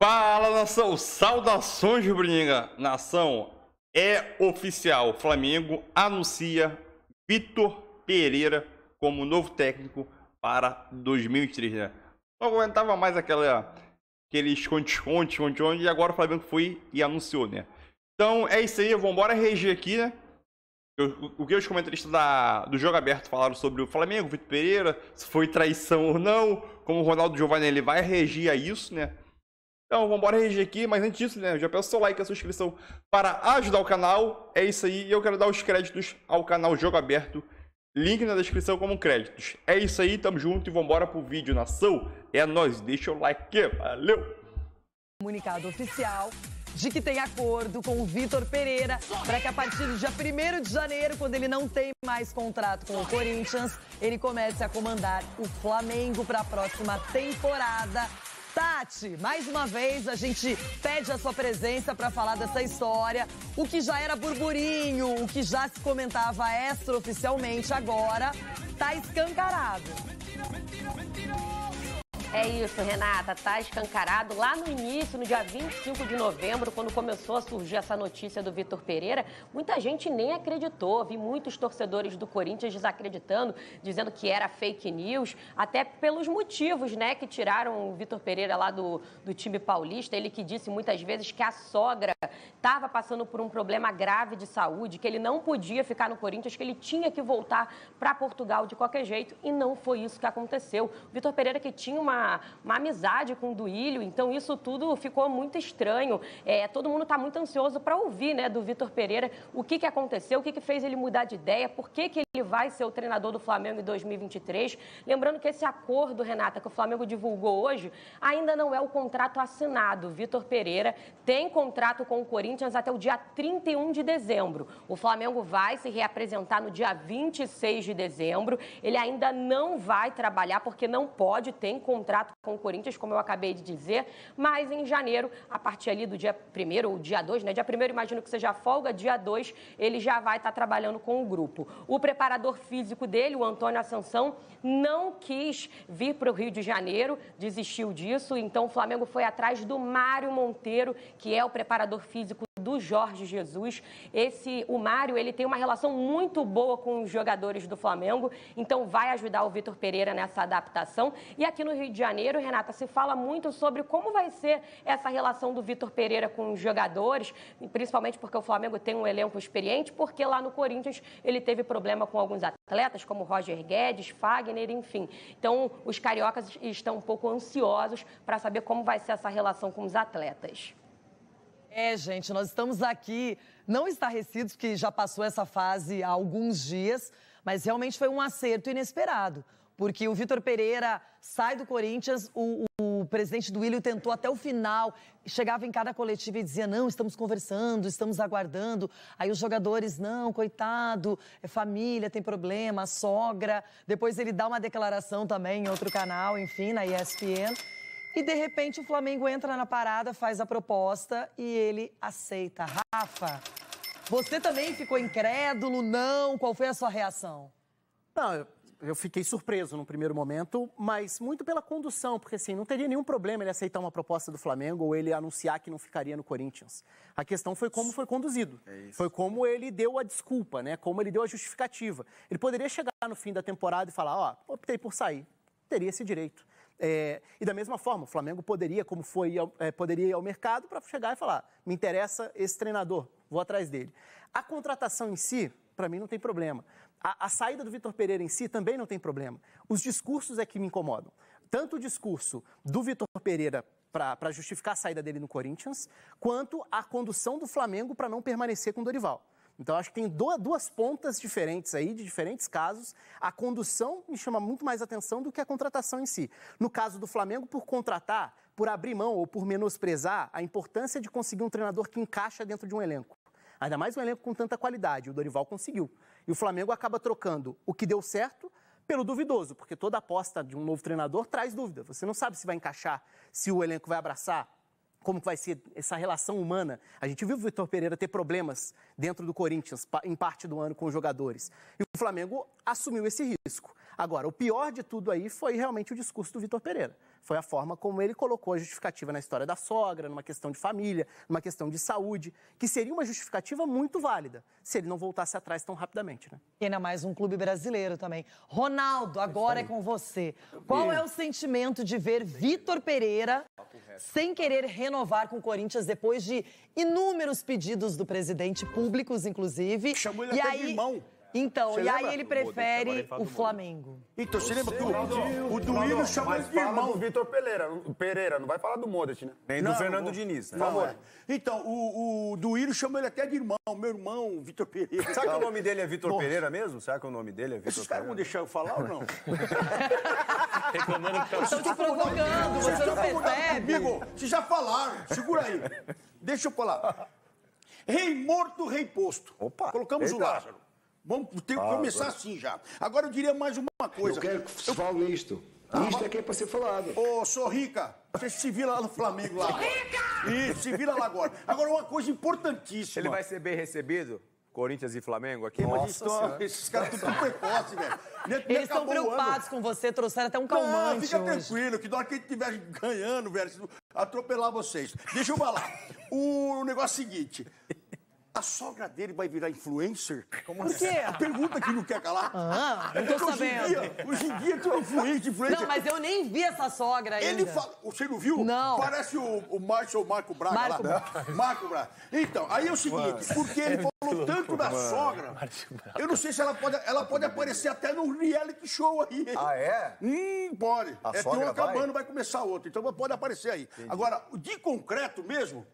Fala nação, saudações rubro nação é oficial, Flamengo anuncia Vitor Pereira como novo técnico para 2003, né? Não aguentava mais aquela, aquele esconde-esconde, esconde-esconde, e agora o Flamengo foi e anunciou, né? Então é isso aí, vamos embora reger aqui, né? o que os comentaristas da, do Jogo Aberto falaram sobre o Flamengo, Vitor Pereira, se foi traição ou não, como o Ronaldo Giovanni ele vai regir a isso, né? Então, vamos embora reger aqui, mas antes disso, né, já peço seu like, a sua inscrição para ajudar o canal. É isso aí, e eu quero dar os créditos ao canal Jogo Aberto, link na descrição como créditos. É isso aí, tamo junto e vamos embora pro vídeo, nação. É nós, deixa o like, valeu! Comunicado oficial de que tem acordo com o Vitor Pereira para que a partir do dia 1 de janeiro, quando ele não tem mais contrato com o Corinthians, ele comece a comandar o Flamengo para a próxima temporada. Tati, mais uma vez a gente pede a sua presença para falar dessa história. O que já era burburinho, o que já se comentava extraoficialmente agora, tá escancarado. É isso, Renata, tá escancarado lá no início, no dia 25 de novembro, quando começou a surgir essa notícia do Vitor Pereira, muita gente nem acreditou. Vi muitos torcedores do Corinthians desacreditando, dizendo que era fake news, até pelos motivos, né, que tiraram o Vitor Pereira lá do, do time paulista, ele que disse muitas vezes que a sogra estava passando por um problema grave de saúde, que ele não podia ficar no Corinthians, que ele tinha que voltar para Portugal de qualquer jeito, e não foi isso que aconteceu. Vitor Pereira que tinha uma, uma amizade com o Duílio, então isso tudo ficou muito estranho. É, todo mundo está muito ansioso para ouvir né, do Vitor Pereira o que, que aconteceu, o que, que fez ele mudar de ideia, por que, que ele que vai ser o treinador do Flamengo em 2023. Lembrando que esse acordo, Renata, que o Flamengo divulgou hoje, ainda não é o contrato assinado. Vitor Pereira tem contrato com o Corinthians até o dia 31 de dezembro. O Flamengo vai se reapresentar no dia 26 de dezembro. Ele ainda não vai trabalhar porque não pode, tem contrato com o Corinthians, como eu acabei de dizer, mas em janeiro, a partir ali do dia 1 ou dia 2, né? Dia 1 imagino que seja a folga, dia 2 ele já vai estar tá trabalhando com o grupo. O preparador físico dele, o Antônio Assunção, não quis vir para o Rio de Janeiro, desistiu disso, então o Flamengo foi atrás do Mário Monteiro, que é o preparador físico do Jorge Jesus. Esse, o Mário, ele tem uma relação muito boa com os jogadores do Flamengo, então vai ajudar o Vitor Pereira nessa adaptação. E aqui no Rio de Janeiro, Renata, se fala muito sobre como vai ser essa relação do Vitor Pereira com os jogadores, principalmente porque o Flamengo tem um elenco experiente, porque lá no Corinthians ele teve problema com alguns atletas, como Roger Guedes, Fagner, enfim. Então, os cariocas estão um pouco ansiosos para saber como vai ser essa relação com os atletas. É, gente, nós estamos aqui não estarrecidos, que já passou essa fase há alguns dias, mas realmente foi um acerto inesperado, porque o Vitor Pereira sai do Corinthians, o, o, o presidente do Willio tentou até o final, chegava em cada coletiva e dizia, não, estamos conversando, estamos aguardando. Aí os jogadores, não, coitado, é família, tem problema, sogra. Depois ele dá uma declaração também em outro canal, enfim, na ESPN. E de repente o Flamengo entra na parada, faz a proposta e ele aceita. Rafa, você também ficou incrédulo? Não? Qual foi a sua reação? Não, eu fiquei surpreso no primeiro momento, mas muito pela condução, porque assim, não teria nenhum problema ele aceitar uma proposta do Flamengo ou ele anunciar que não ficaria no Corinthians. A questão foi como foi conduzido. É foi como ele deu a desculpa, né? Como ele deu a justificativa. Ele poderia chegar no fim da temporada e falar, ó, oh, optei por sair. Teria esse direito. É, e da mesma forma, o Flamengo poderia, como foi, é, poderia ir ao mercado para chegar e falar: me interessa esse treinador, vou atrás dele. A contratação em si, para mim, não tem problema. A, a saída do Vitor Pereira em si também não tem problema. Os discursos é que me incomodam. Tanto o discurso do Vitor Pereira para justificar a saída dele no Corinthians, quanto a condução do Flamengo para não permanecer com o Dorival. Então, acho que tem duas pontas diferentes aí, de diferentes casos. A condução me chama muito mais atenção do que a contratação em si. No caso do Flamengo, por contratar, por abrir mão ou por menosprezar a importância de conseguir um treinador que encaixa dentro de um elenco. Ainda mais um elenco com tanta qualidade. O Dorival conseguiu. E o Flamengo acaba trocando o que deu certo pelo duvidoso, porque toda aposta de um novo treinador traz dúvida. Você não sabe se vai encaixar, se o elenco vai abraçar, como vai ser essa relação humana. A gente viu o Vitor Pereira ter problemas dentro do Corinthians em parte do ano com os jogadores. E o Flamengo assumiu esse risco. Agora, o pior de tudo aí foi realmente o discurso do Vitor Pereira. Foi a forma como ele colocou a justificativa na história da sogra, numa questão de família, numa questão de saúde, que seria uma justificativa muito válida se ele não voltasse atrás tão rapidamente, né? E ainda mais um clube brasileiro também. Ronaldo, agora é com você. Qual é o sentimento de ver Vitor Pereira sem querer renovar com o Corinthians depois de inúmeros pedidos do presidente, públicos inclusive? Chamou ele e até aí... de irmão. Então, Você e aí ele prefere o Flamengo. Então, você lembra que o, o, Duílio chama ele de irmão. Vitor Pereira, Pereira, não vai falar do Modest, né? Nem do Fernando o, Diniz, né? Não, favor. É. Então, o, o Duílio chama ele até de irmão, meu irmão, Vitor Pereira. Sabe que o então, nome dele é Vitor Pereira mesmo? Sabe que o nome dele é Vitor Pereira? Esses caras vão deixar eu falar ou não? Reclamando que tá... Estão te provocando, você não percebe. Comigo. Vocês já falaram, segura aí. Deixa eu falar. Rei morto, rei posto. Opa. Colocamos o Lázaro. Vamos ter que ah, começar agora... assim já. Agora eu diria mais uma coisa. Eu quero que você fale nisto. Nisto Ah, isto mas... é que é para ser falado. Ô, oh, rica. você se vira lá no Flamengo lá. Rica! Isso, se vira lá agora. Agora, uma coisa importantíssima. Ele vai ser bem recebido? Corinthians e Flamengo aqui? Nossa esses caras estão tudo precoce, velho. Eles estão preocupados com você, trouxeram até um calmante. Não, fica hoje. tranquilo, que na hora que a gente estiver ganhando, velho, atropelar vocês. Deixa eu falar. O negócio é o seguinte: a sogra dele vai virar influencer? Como Por assim? quê? A pergunta que não quer calar. Ah, não tô é sabendo. Hoje em, dia, hoje em dia tu é influente, influente. Não, mas eu nem vi essa sogra ainda. Ele fala... Você não viu? Não. Parece o, o Marco Braga Marco... lá. Marco Braga. Então, aí é o seguinte, Mano. porque ele é falou tanto da sogra, eu não sei se ela pode, ela pode aparecer até no reality show aí. Ah, é? Hum, pode. A é, sogra um acabando, vai? vai começar outro. Então pode aparecer aí. Entendi. Agora, de concreto mesmo,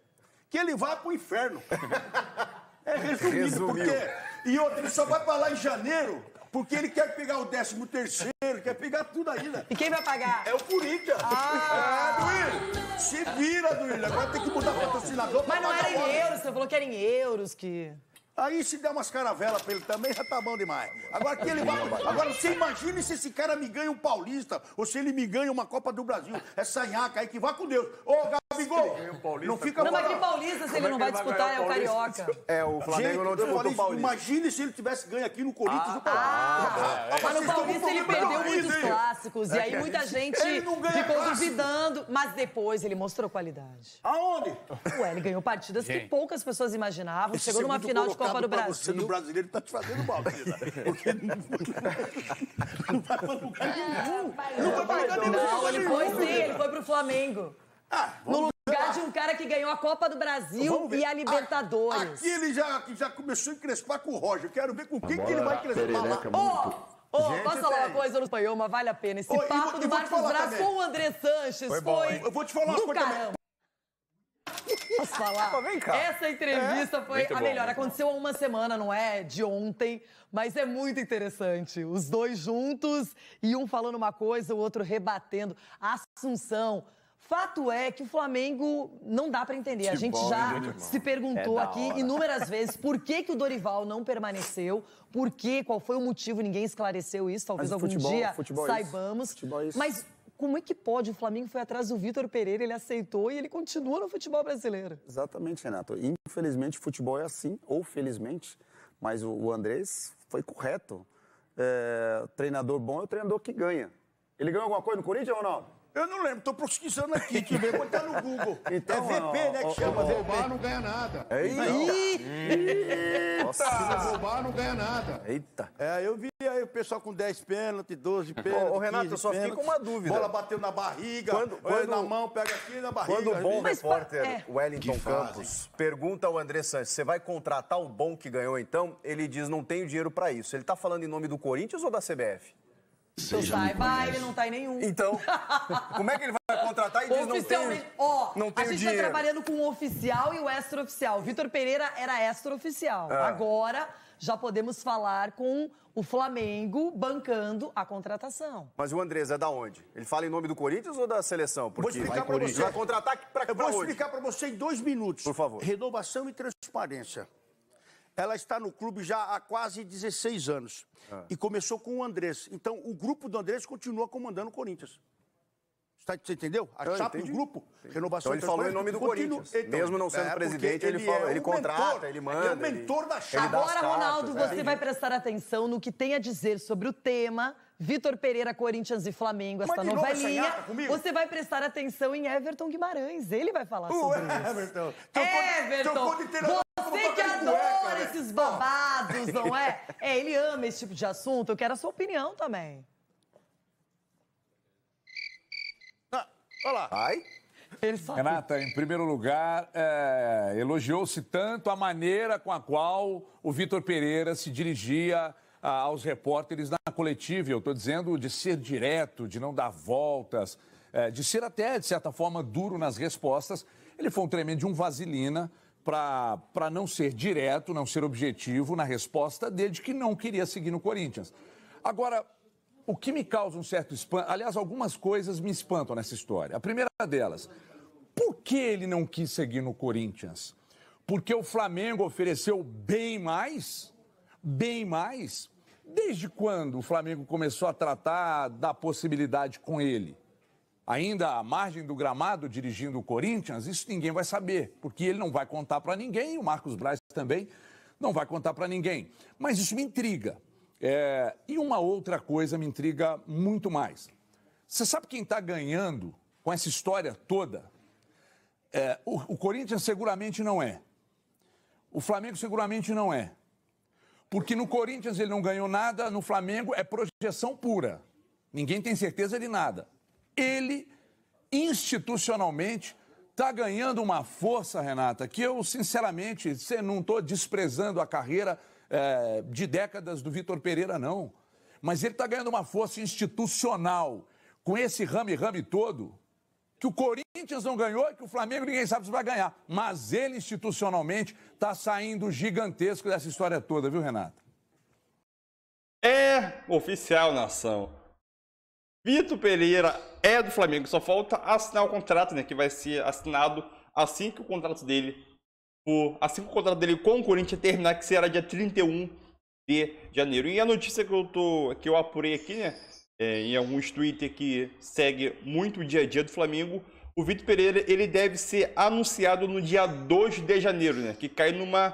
que ele vá para o inferno. É resumido, Resumiu. porque. E outro, ele só vai para lá em janeiro, porque ele quer pegar o 13 terceiro, quer pegar tudo ainda. Né? E quem vai pagar? É o Corinthians. Ah, ah Duílio. Se vira, Duílio. Agora tem que mudar o patrocinador. Mas não era em euros, você falou que era em euros que. Aí se der umas caravelas pra ele também, já tá bom demais. Agora que ele vai. Agora você imagina se esse cara me ganha um paulista ou se ele me ganha uma Copa do Brasil. Essa nhaca aí que vá com Deus. Ô, não fica Não, mas que paulista, se ele é não vai disputar, é o carioca. É, o Flamengo não disputou o paulista. Imagine se ele tivesse ganho aqui no Corinthians do ah, Paulista. Ah, ah, é, é. Mas no paulista ele perdeu muitos clássicos. E aí muita gente ficou duvidando. Mas depois ele mostrou qualidade. Aonde? Ué, ele ganhou partidas que poucas pessoas imaginavam. Chegou numa final de Copa do Brasil. Você no brasileiro tá te fazendo mal, querida. Porque não vai pra lugar nenhum. Não vai pra lugar nenhum. Não, ele foi sim, ele foi pro Flamengo. Ah, no lugar de um cara que ganhou a Copa do Brasil e a ah, Libertadores. Aqui ele já, já começou a encrespar com o Roger. Quero ver com quem que ele vai crescer. lá. Ô, oh, posso é falar uma coisa no espanhol, mas vale a pena. Esse oh, papo e, do Marcos Braz também. com o André Sanches foi... Bom, eu vou te falar uma coisa caramba. Posso falar? vem cá. Essa entrevista é? foi muito a bom, melhor. Aconteceu há uma semana, não é de ontem, mas é muito interessante. Os dois juntos e um falando uma coisa, o outro rebatendo. Assunção Fato é que o Flamengo não dá para entender. a gente já se perguntou é aqui inúmeras vezes por que, que o Dorival não permaneceu, por que, qual foi o motivo, ninguém esclareceu isso, talvez algum futebol, dia futebol é saibamos. Isso. Futebol é isso. Mas como é que pode? O Flamengo foi atrás do Vitor Pereira, ele aceitou e ele continua no futebol brasileiro. Exatamente, Renato. Infelizmente, o futebol é assim, ou felizmente, mas o Andrés foi correto. É, treinador bom é o treinador que ganha. Ele ganhou alguma coisa no Corinthians, Ronaldo? Eu não lembro, estou pesquisando aqui, que ver, botar tá no Google. Então, é VP, né, que chama ó, VP. roubar não ganha nada. É então, Eita! Nossa. Se roubar não ganha nada. Eita! É, eu vi aí o pessoal com 10 pênaltis, 12 pênaltis. Ô, Renato, eu só fico com uma dúvida. Bola bateu na barriga, quando, quando, na mão, pega aqui na barriga. Quando o bom mas, repórter é. Wellington Campos pergunta ao André Santos, você vai contratar o bom que ganhou então? Ele diz, não tenho dinheiro para isso. Ele está falando em nome do Corinthians ou da CBF? Seja então sai, vai, ele não tá em nenhum. Então, como é que ele vai contratar e diz não tem Ó, não a gente tá dinheiro. tá trabalhando com o oficial e o extraoficial. Vitor Pereira era extraoficial. É. Agora já podemos falar com o Flamengo bancando a contratação. Mas o Andrés é da onde? Ele fala em nome do Corinthians ou da seleção? Porque vou explicar você. Vai contratar Eu vou explicar para você em dois minutos. Por favor. Renovação e transparência. Ela está no clube já há quase 16 anos. Ah. E começou com o Andrés. Então, o grupo do Andrés continua comandando o Corinthians. Você entendeu? A eu chapa do grupo, entendi. renovação. Então ele falou em nome do Continua. Corinthians. Então, Mesmo não sendo é presidente, ele, fala, é ele contrata, mentor, ele é manda. Ele é o mentor ele, da chapa. Agora, cartas, Ronaldo, é. você vai prestar atenção no que tem a dizer sobre o tema Vitor Pereira, Corinthians e Flamengo, essa Mas novelinha. Você vai prestar atenção em Everton Guimarães. Ele vai falar sobre isso. Everton. Everton. Everton. Você que adora né? esses babados, não é? É, ele ama esse tipo de assunto. Eu quero a sua opinião também. Ah, olha lá. Ai. Renata, em primeiro lugar, é, elogiou-se tanto a maneira com a qual o Vitor Pereira se dirigia aos repórteres na coletiva. Eu estou dizendo de ser direto, de não dar voltas, é, de ser até, de certa forma, duro nas respostas. Ele foi um tremendo de um vaselina para não ser direto, não ser objetivo na resposta dele de que não queria seguir no Corinthians. Agora, o que me causa um certo espanto, aliás, algumas coisas me espantam nessa história. A primeira delas, por que ele não quis seguir no Corinthians? Porque o Flamengo ofereceu bem mais, bem mais, Desde quando o Flamengo começou a tratar da possibilidade com ele? Ainda à margem do gramado dirigindo o Corinthians, isso ninguém vai saber, porque ele não vai contar para ninguém, o Marcos Braz também não vai contar para ninguém. Mas isso me intriga. É... E uma outra coisa me intriga muito mais. Você sabe quem está ganhando com essa história toda? É... O, o Corinthians seguramente não é. O Flamengo seguramente não é. Porque no Corinthians ele não ganhou nada, no Flamengo é projeção pura. Ninguém tem certeza de nada. Ele, institucionalmente, está ganhando uma força, Renata, que eu, sinceramente, não estou desprezando a carreira é, de décadas do Vitor Pereira, não. Mas ele está ganhando uma força institucional. Com esse rame-rame todo, que o Corinthians não ganhou e que o Flamengo ninguém sabe se vai ganhar. Mas ele, institucionalmente, está saindo gigantesco dessa história toda, viu, Renato? É oficial, nação. Vitor Pereira é do Flamengo, só falta assinar o contrato, né? Que vai ser assinado assim que o contrato dele assim que o contrato dele com o Corinthians terminar, que será dia 31 de janeiro. E a notícia que eu tô que eu apurei aqui, né? é, em alguns Twitter que segue muito o dia a dia do Flamengo, o Vitor Pereira ele deve ser anunciado no dia 2 de janeiro, né? Que cai numa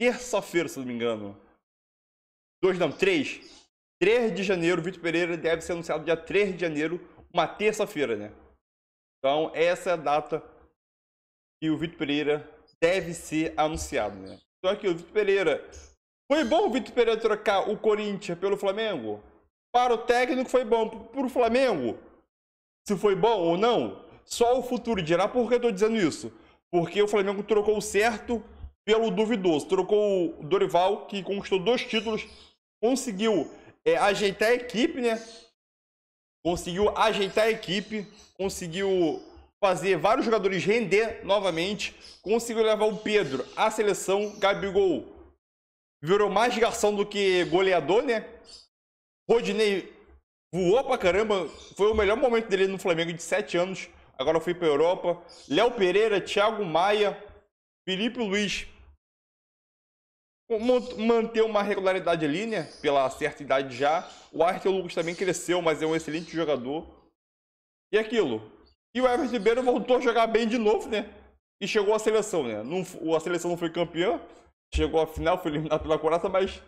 terça-feira, se não me engano. 2 não, 3. 3 de janeiro, o Vitor Pereira deve ser anunciado dia 3 de janeiro, uma terça-feira, né? Então, essa é a data que o Vitor Pereira deve ser anunciado, né? Só que o Vitor Pereira. Foi bom o Vitor Pereira trocar o Corinthians pelo Flamengo? Para o técnico foi bom. Para o Flamengo, se foi bom ou não, só o futuro dirá. Por que eu estou dizendo isso? Porque o Flamengo trocou o certo pelo duvidoso. Trocou o Dorival, que conquistou dois títulos, conseguiu é, ajeitar a equipe, né? Conseguiu ajeitar a equipe, conseguiu fazer vários jogadores render novamente, conseguiu levar o Pedro à seleção, Gabigol virou mais garçom do que goleador, né? Rodinei voou pra caramba. Foi o melhor momento dele no Flamengo de sete anos. Agora foi pra Europa. Léo Pereira, Thiago Maia, Felipe Luiz. Manter uma regularidade ali, né? Pela certa idade já. O Arthur Lucas também cresceu, mas é um excelente jogador. E aquilo. E o Everton Ribeiro voltou a jogar bem de novo, né? E chegou à seleção, né? Não, a seleção não foi campeã. Chegou à final, foi eliminado pela Coraça, mas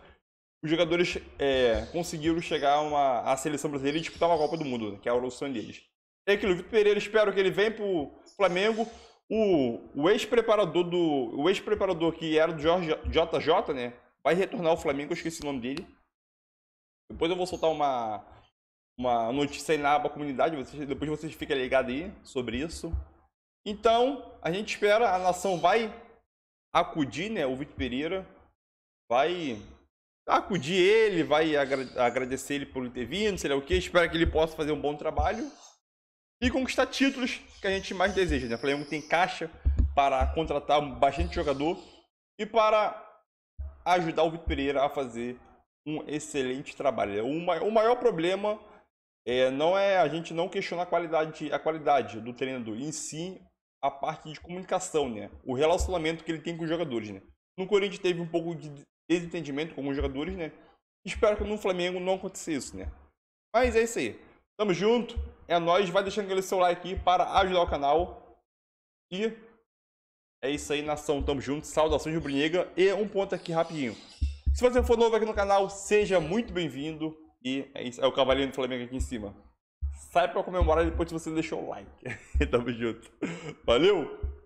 os jogadores é, conseguiram chegar a uma, à seleção brasileira e disputar uma Copa do Mundo, que é a evolução deles. É aquilo, o Vitor Pereira, espero que ele venha para o Flamengo. O, ex-preparador do. O ex-preparador que era do Jorge JJ, né? Vai retornar ao Flamengo, eu esqueci o nome dele. Depois eu vou soltar uma, uma notícia aí na aba comunidade, vocês, depois vocês ficam ligados aí sobre isso. Então, a gente espera, a nação vai acudir, né? O Vitor Pereira vai acudir ah, ele, vai agradecer ele por ele ter vindo, sei lá o que, espero que ele possa fazer um bom trabalho e conquistar títulos que a gente mais deseja. Né? O Flamengo tem caixa para contratar bastante jogador e para ajudar o Vitor Pereira a fazer um excelente trabalho. O maior problema é, não é a gente não questionar a qualidade, a qualidade do treinador em si, a parte de comunicação, né? O relacionamento que ele tem com os jogadores, né? No Corinthians teve um pouco de desentendimento com alguns jogadores, né? Espero que no Flamengo não aconteça isso, né? Mas é isso aí. Tamo junto. É nóis. Vai deixando aquele seu like para ajudar o canal. E é isso aí, nação. Tamo junto. Saudações de Brunega. E um ponto aqui rapidinho. Se você for novo aqui no canal, seja muito bem-vindo. E é isso. É o Cavaleiro do Flamengo aqui em cima. Sai para comemorar depois que você deixou o like. Tamo junto. Valeu!